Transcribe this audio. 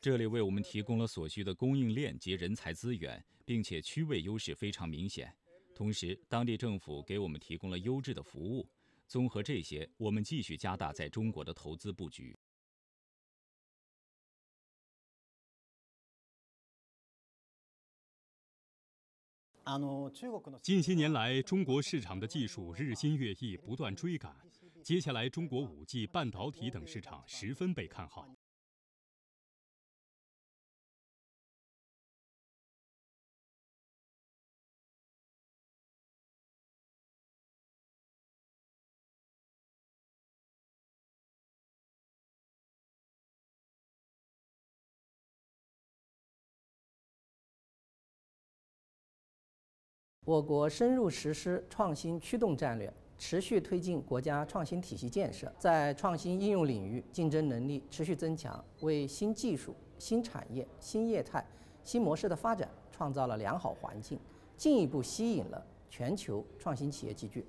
这里为我们提供了所需的供应链及人才资源，并且区位优势非常明显。同时，当地政府给我们提供了优质的服务。综合这些，我们继续加大在中国的投资布局。近些年来，中国市场的技术日新月异，不断追赶。接下来，中国 5G、半导体等市场十分被看好。我国深入实施创新驱动战略，持续推进国家创新体系建设，在创新应用领域竞争能力持续增强，为新技术、新产业、新业态、新模式的发展创造了良好环境，进一步吸引了全球创新企业集聚。